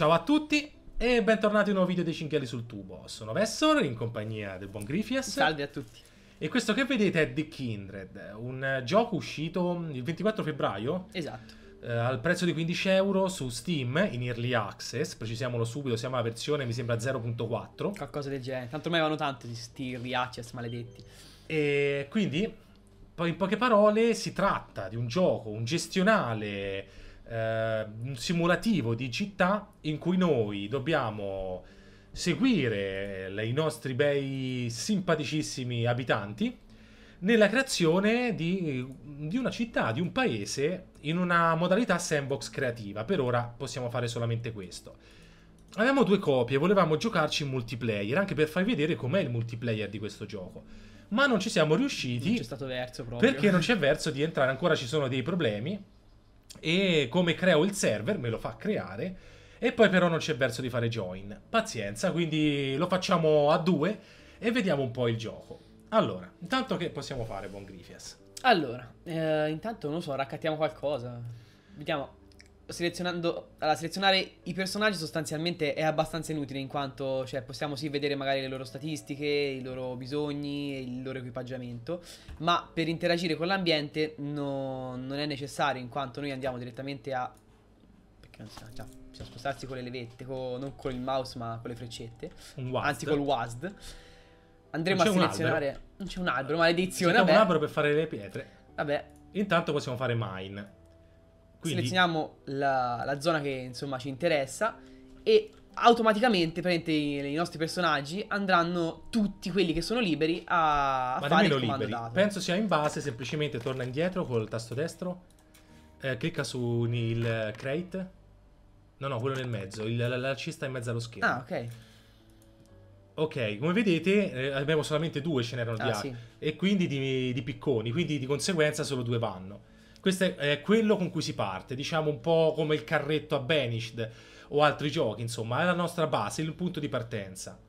Ciao a tutti e bentornati in un nuovo video dei cinghiali sul tubo. Sono Vessor in compagnia del buon Grifias. Salve a tutti. E questo che vedete è The Kindred, un gioco uscito il 24 febbraio. Esatto. Eh, al prezzo di 15 euro su Steam in Early Access, precisiamolo subito, siamo alla versione mi sembra 0.4. Qualcosa del genere, tanto ormai vanno tanto di sti Early Access maledetti. E quindi, poi in poche parole, si tratta di un gioco, un gestionale eh, un simulativo di città in cui noi dobbiamo seguire le, i nostri bei simpaticissimi abitanti nella creazione di, di, una città, di un paese in una modalità sandbox creativa. Per ora possiamo fare solamente questo. Avevamo due copie, volevamo giocarci in multiplayer, anche per farvi vedere com'è il multiplayer di questo gioco. Ma non ci siamo riusciti. Non c'è stato verso proprio. Perché non c'è verso di entrare, ancora ci sono dei problemi e come creo il server, me lo fa creare, e poi però non c'è verso di fare join. Pazienza, quindi lo facciamo a due e vediamo un po' il gioco. Allora, intanto che possiamo fare, buon Grifias? Allora, eh, intanto non so, raccattiamo qualcosa. Vediamo selezionando allora, selezionare i personaggi sostanzialmente è abbastanza inutile in quanto cioè, possiamo sì vedere magari le loro statistiche, i loro bisogni, il loro equipaggiamento, ma per interagire con l'ambiente no, non è necessario in quanto noi andiamo direttamente a perché non si già bisogna spostarsi con le levette, con, non con il mouse ma con le freccette, anzi col WASD. Andremo a selezionare non c'è un albero, maledizione, Abbiamo un albero per fare le pietre. Vabbè. Intanto possiamo fare mine. Quindi... Selezioniamo la, la, zona che insomma ci interessa e automaticamente i, i, nostri personaggi andranno tutti quelli che sono liberi a, a fare il comando liberi. dato. Penso sia in base, semplicemente torna indietro col tasto destro, eh, clicca su il crate, no no quello nel mezzo, il, la, la cesta in mezzo allo schermo. Ah ok. Ok, come vedete eh, abbiamo solamente due, ce n'erano ah, di sì. e quindi di, di picconi, quindi di conseguenza solo due vanno. Questo è, quello con cui si parte, diciamo un po' come il carretto a Banished o altri giochi, insomma, è la nostra base, il punto di partenza.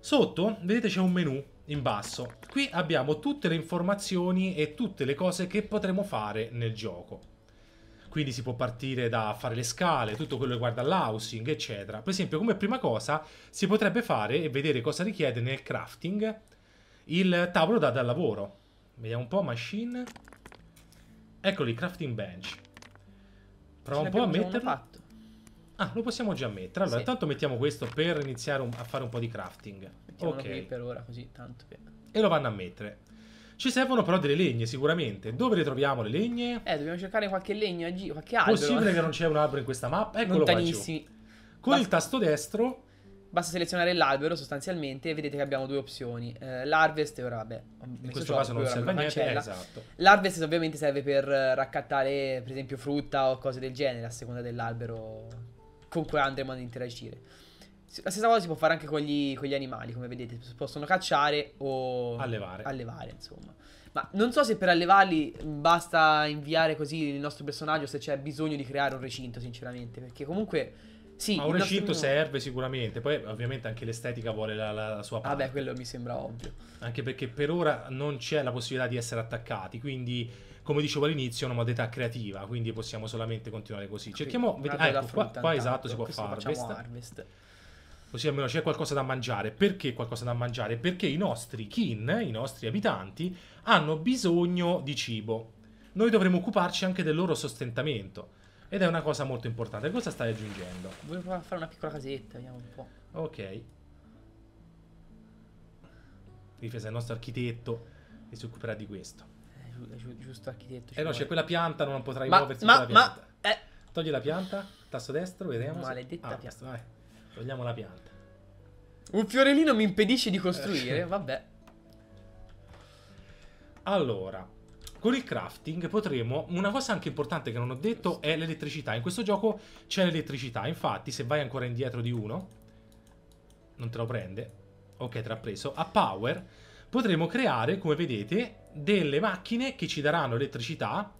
Sotto, vedete c'è un menu in basso. Qui abbiamo tutte le informazioni e tutte le cose che potremo fare nel gioco. Quindi si può partire da fare le scale, tutto quello che guarda l'housing, eccetera. Per esempio, come prima cosa, si potrebbe fare e vedere cosa richiede nel crafting il tavolo da, da lavoro. Vediamo un po', machine... Eccoli, crafting bench. Prova un po' a metterlo. Fatto. Ah, lo possiamo già mettere. Allora, sì. intanto mettiamo questo per iniziare un, a fare un po' di crafting. Mettiamolo ok. per ora, così tanto. Per... E lo vanno a mettere. Ci servono però delle legne, sicuramente. Dove le troviamo le legne? Eh, dobbiamo cercare qualche legno, qualche albero. Possibile che non c'è un albero in questa mappa? Eccolo Lontanissimi. qua giù. Con Basta. il tasto destro Basta selezionare l'albero sostanzialmente e vedete che abbiamo due opzioni. Eh, l'harvest, ora vabbè. In questo caso non serve niente, esatto. L'harvest ovviamente serve per eh, raccattare per esempio frutta o cose del genere a seconda dell'albero con cui andremo ad interagire. La stessa cosa si può fare anche con gli, con gli animali, come vedete, Si possono cacciare o allevare. allevare, insomma. Ma non so se per allevarli mm, basta inviare così il nostro personaggio se c'è bisogno di creare un recinto, sinceramente, perché comunque sì, ma un recinto nostro... serve sicuramente, poi ovviamente anche l'estetica vuole la, la sua ah, parte. Vabbè, quello mi sembra ovvio. Anche perché per ora non c'è la possibilità di essere attaccati, quindi come dicevo all'inizio è una modalità creativa, quindi possiamo solamente continuare così. Cerchiamo, vediamo, ah, ecco, qua, qua esatto si può fare harvest. harvest. Così almeno c'è qualcosa da mangiare. Perché qualcosa da mangiare? Perché i nostri kin, i nostri abitanti, hanno bisogno di cibo. Noi dovremo occuparci anche del loro sostentamento ed è una cosa molto importante. Cosa stai aggiungendo? Voglio provare a fare una piccola casetta, vediamo un po'. Ok. Difesa il nostro architetto e si occuperà di questo. Eh, gi giusto architetto. Eh no, c'è quella pianta, non potrai ma, muoversi ma, ma, eh. Togli la pianta, tasto destro, vediamo. Maledetta ah, pianta. Vai. Togliamo la pianta. Un fiorellino mi impedisce di costruire, vabbè. Allora, con il crafting potremo... Una cosa anche importante che non ho detto è l'elettricità. In questo gioco c'è l'elettricità. Infatti, se vai ancora indietro di uno... Non te lo prende. Ok, te l'ha preso. A power potremo creare, come vedete, delle macchine che ci daranno elettricità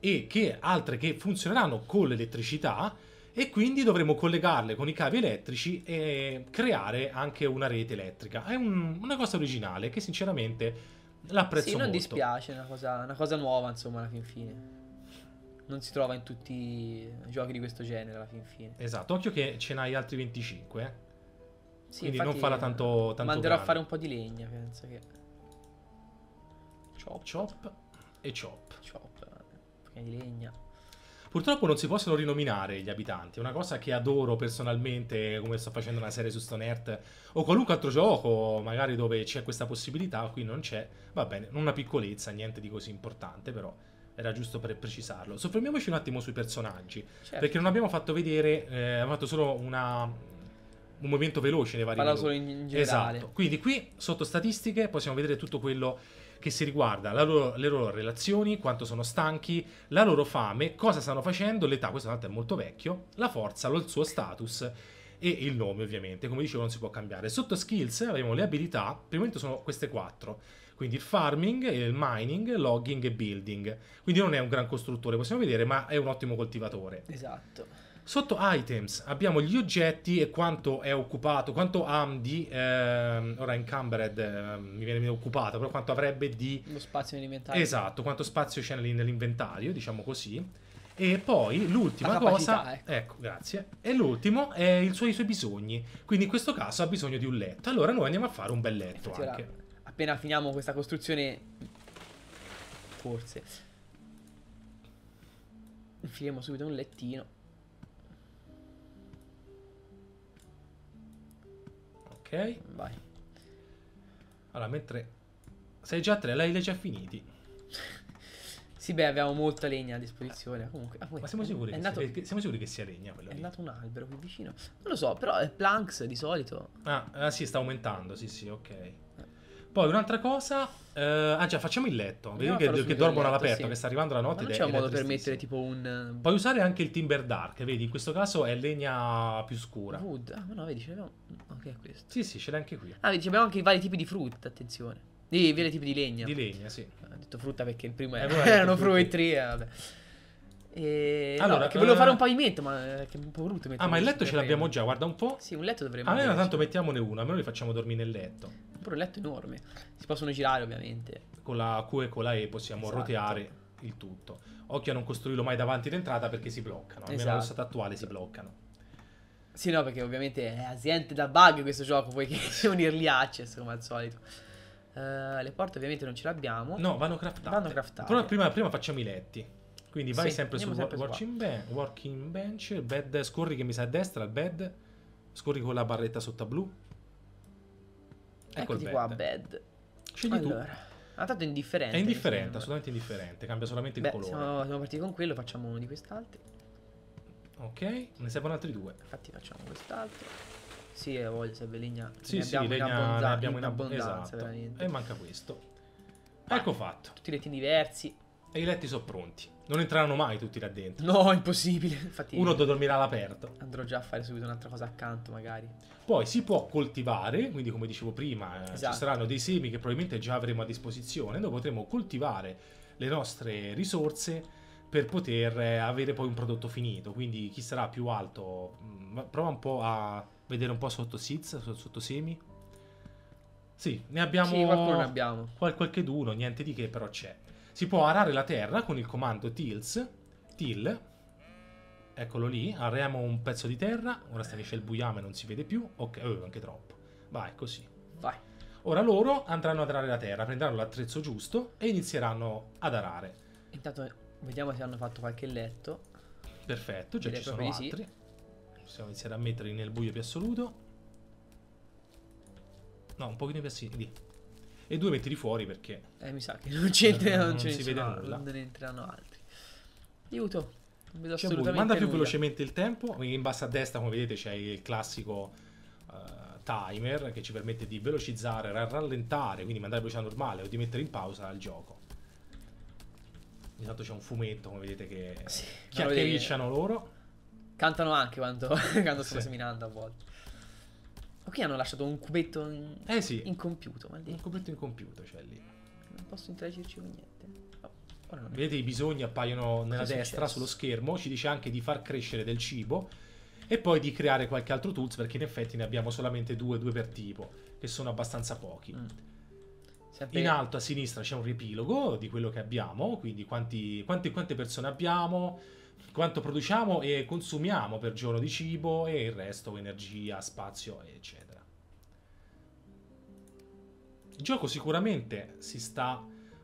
e che altre che funzioneranno con l'elettricità e quindi dovremo collegarle con i cavi elettrici e creare anche una rete elettrica. È un, una cosa originale che sinceramente L'apprezzo sì, non dispiace, è una cosa, una cosa nuova, insomma, alla fin fine. Non si trova in tutti i giochi di questo genere, alla fin fine. Esatto, occhio che ce n'hai altri 25, eh. Sì, Quindi non farà tanto, tanto Manderò grano. a fare un po' di legna, penso che... Chop. Chop e chop. Chop, un eh, po' di legna. Purtroppo non si possono rinominare gli abitanti, è una cosa che adoro personalmente, come sto facendo una serie su Stone Earth o qualunque altro gioco, magari dove c'è questa possibilità, qui non c'è. Va bene, non una piccolezza, niente di così importante, però era giusto per precisarlo. Soffermiamoci un attimo sui personaggi, certo. perché non abbiamo fatto vedere, eh, abbiamo fatto solo una, un movimento veloce nei vari Parla solo in generale. Esatto. Quindi qui sotto statistiche possiamo vedere tutto quello che si riguarda loro, le loro relazioni, quanto sono stanchi, la loro fame, cosa stanno facendo, l'età, questo tanto è molto vecchio, la forza, il suo status e il nome ovviamente, come dicevo non si può cambiare. Sotto skills abbiamo le abilità, per il momento sono queste quattro, quindi il farming, il mining, logging e building. Quindi non è un gran costruttore, possiamo vedere, ma è un ottimo coltivatore. Esatto. Sotto items abbiamo gli oggetti e quanto è occupato, quanto AMD, ehm, ora encumbered eh, mi viene meno occupato, però quanto avrebbe di... Lo spazio nell'inventario. Esatto, quanto spazio c'è nell'inventario, diciamo così. E poi l'ultima capacità, cosa, ecco. eh. ecco, grazie. E l'ultimo è il suo, i suoi bisogni. Quindi in questo caso ha bisogno di un letto. Allora noi andiamo a fare un bel letto anche. appena finiamo questa costruzione, forse infiliamo subito un lettino. Ok. Vai. Allora, mentre... Sei già a tre, lei li già finiti. sì, beh, abbiamo molta legna a disposizione. Eh. Comunque, ah, poi, Ma siamo sicuri, è, che, è sia, siamo sicuri che sia legna quello È lì. andato un albero qui vicino. Non lo so, però è Planks di solito. Ah, ah, sì, sta aumentando, sì, sì, ok. Poi un'altra cosa. Eh, ah, cioè, facciamo il letto. Vedi che, che dormono all'aperto, sì. che sta arrivando la notte. Ma non c'è un modo per mettere tipo un. Eh, Puoi usare anche il Timber Dark, vedi? In questo caso è legna più scura. Wood. Ah, ma no, vedi, ce l'abbiamo. Anche è questo. Sì, sì, ce l'hai anche qui. Ah, vedi, abbiamo anche i vari tipi di frutta, attenzione. I vari tipi di legna. Di legna, sì. Ah, ho detto frutta perché il primo eh, era... eh, erano fruetterie, vabbè. E... Allora, no, che volevo eh, fare un pavimento, ma che è un po' brutto. Ah, ma il letto ce l'abbiamo già, guarda un po'. Sì, un letto dovremmo. Allora, tanto mettiamone uno, almeno li facciamo dormire nel letto un letto enorme. Si possono girare ovviamente. Con la Q e con la E possiamo esatto. roteare il tutto. Occhio a non costruirlo mai davanti all'entrata perché si bloccano, almeno esatto. allo stato attuale si bloccano. Sì, no, perché ovviamente è aziente da bug questo gioco, poi che è unirli early access come al solito. Uh, le porte ovviamente non ce le abbiamo. No, vanno craftate. Vanno craftate. Però prima, prima facciamo i letti. Quindi vai sì, sempre su sempre working, ben, working bench, bed, scorri che mi sa a destra, il bed, scorri con la barretta sotto blu, Eccoti bed. qua, bad. Scegli allora. tu. Ah, Ma tanto è indifferente. È indifferente, assolutamente indifferente, cambia solamente Beh, il colore. Siamo, siamo partiti con quello, facciamo uno di quest'altro. Ok, ne servono altri due. Infatti facciamo quest'altro. Sì, eh, voglio, serve legna. Sì, sì, abbiamo legna in abbondanza, abbiamo in abbondanza esatto. veramente. E manca questo. Ah, ecco fatto. Tutti i lettini diversi e i letti sono pronti. Non entreranno mai tutti là dentro. No, impossibile. Infatti, Uno dormirà all'aperto. Andrò già a fare subito un'altra cosa accanto, magari. Poi si può coltivare, quindi come dicevo prima, eh, esatto. ci saranno dei semi che probabilmente già avremo a disposizione. Noi potremo coltivare le nostre risorse per poter eh, avere poi un prodotto finito. Quindi chi sarà più alto, mm, prova un po' a vedere un po' sotto seeds, sotto semi. Sì, ne abbiamo. Sì, qualcuno ne abbiamo. Qual- qualche d'uno, niente di che, però c'è. Si può arare la terra con il comando tils, till, eccolo lì, arreiamo un pezzo di terra, ora stanisce il buiame non si vede più, ok, oh, anche troppo, vai così. Vai. Ora loro andranno ad arare la terra, prenderanno l'attrezzo giusto e inizieranno ad arare. Intanto vediamo se hanno fatto qualche letto. Perfetto, già Direi ci sono altri. Sì. Possiamo iniziare a metterli nel buio più assoluto. No, un pochino più a sinistra e due mettili fuori perché... Eh, mi sa che non c'entra, non, non ce ne si Non ne entrano altri. Aiuto, non vedo c'è assolutamente Manda più nulla. velocemente il tempo, in basso a destra come vedete c'è il classico uh, timer che ci permette di velocizzare, rallentare, quindi mandare velocità normale o di mettere in pausa il gioco. Intanto c'è un fumetto, come vedete, che sì, chiacchiericciano loro. Cantano anche quando, quando sì. sto seminando a volte qui hanno lasciato un cubetto in... eh sì. incompiuto. Maldito. Un cubetto incompiuto c'è cioè, lì. Non posso interagirci con niente. Oh, Vedete i bisogni appaiono nella Cosa destra sullo schermo, ci dice anche di far crescere del cibo e poi di creare qualche altro tools perché in effetti ne abbiamo solamente due, due per tipo, che sono abbastanza pochi. Mm. In alto a sinistra c'è un riepilogo di quello che abbiamo, quindi quanti, quante, quante persone abbiamo, quanto produciamo e consumiamo per giorno di cibo e il resto energia, spazio, eccetera. Il gioco sicuramente si sta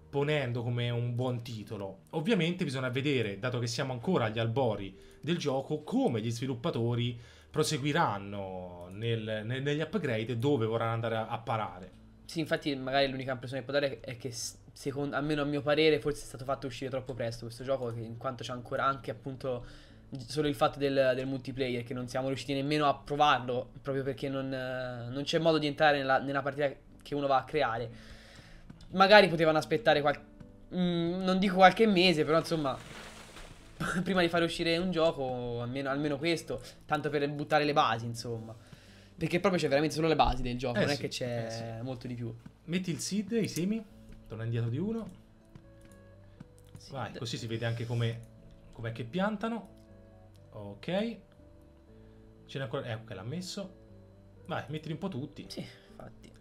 ponendo come un buon titolo. Ovviamente bisogna vedere, dato che siamo ancora agli albori del gioco, come gli sviluppatori proseguiranno nel, nel, negli upgrade e dove vorranno andare a, a parare. Sì, infatti magari l'unica impressione che può dare è che secondo, almeno a mio parere, forse è stato fatto uscire troppo presto questo gioco, in quanto c'è ancora anche appunto solo il fatto del, del, multiplayer, che non siamo riusciti nemmeno a provarlo, proprio perché non, non c'è modo di entrare nella, nella, partita che uno va a creare. Magari potevano aspettare qualche... Mm, non dico qualche mese, però insomma prima di fare uscire un gioco, almeno, almeno, questo, tanto per buttare le basi, insomma. Perché proprio c'è veramente solo le basi del gioco, eh non sì, è che c'è eh sì. molto di più. Metti il seed, i semi? torna indietro di uno. Sì, Vai, così si vede anche come com'è che piantano. Ok. Ce n'è ancora... Eh, l'ha messo. Vai, mettili un po' tutti. Sì, infatti.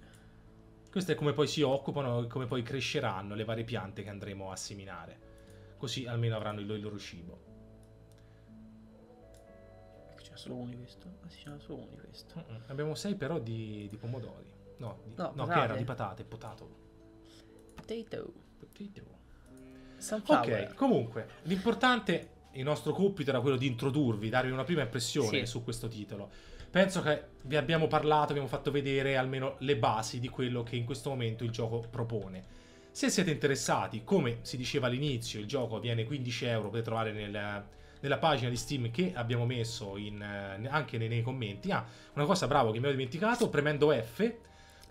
Questo è come poi si occupano, come poi cresceranno le varie piante che andremo a seminare. Così almeno avranno il, il loro cibo. Ecco, c'è solo uno di questo? Ah, sì, c'è solo uno di questo. Mm -mm. Abbiamo sei però di, di pomodori. No, di, no, no che era di patate, potato. Potato. Potato. Sunflower. Ok, comunque, l'importante, il nostro compito era quello di introdurvi, darvi una prima impressione sì. su questo titolo. Penso che vi abbiamo parlato, abbiamo fatto vedere almeno le basi di quello che in questo momento il gioco propone. Se siete interessati, come si diceva all'inizio, il gioco viene 15 euro, potete trovare nel, nella pagina di Steam che abbiamo messo in, eh, anche nei, nei, commenti. Ah, una cosa bravo che mi ho dimenticato, premendo F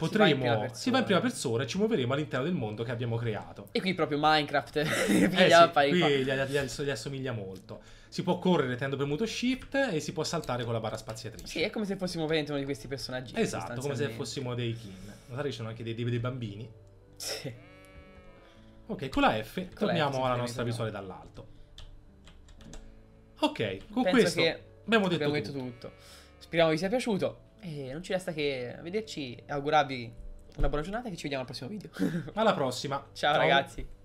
potremo. Si va in prima persona e ci muoveremo all'interno del mondo che abbiamo creato. E qui proprio Minecraft eh sì, qui gli, gli, gli, assomiglia molto. Si può correre tenendo premuto shift e si può saltare con la barra spaziatrice. Sì, è come se fossimo veramente uno di questi personaggi. Esatto, come se fossimo dei kin. notare che ci sono anche dei, dei, dei bambini. Sì. Ok, con la F con torniamo la F, alla nostra visuale dall'alto. Ok, con Penso questo abbiamo detto abbiamo tutto. detto tutto. Speriamo vi sia piaciuto. E non ci resta che vederci e augurarvi una buona giornata e che ci vediamo al prossimo video. Alla prossima. Ciao, Ciao. ragazzi.